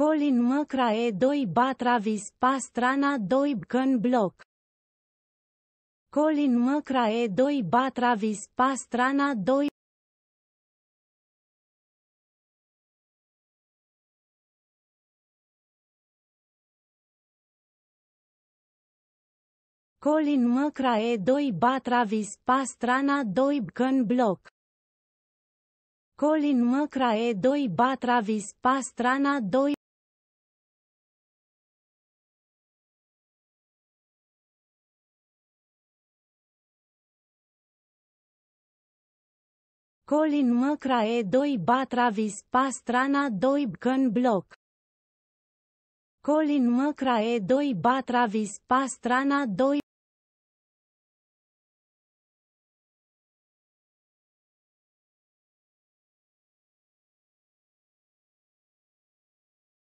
Colin Măcrae 2 ba Travis Pastrana 2 Bcan Block Colin Măcrae 2 ba Travis Pastrana 2 Colin Măcrae 2 ba Travis Pastrana 2 Bcan Block Colin Măcrae 2 ba Travis Pastrana 2 Colin McRae 2 ba Travis Pastrana 2 Gun Block Colin McRae 2 ba Travis Pastrana 2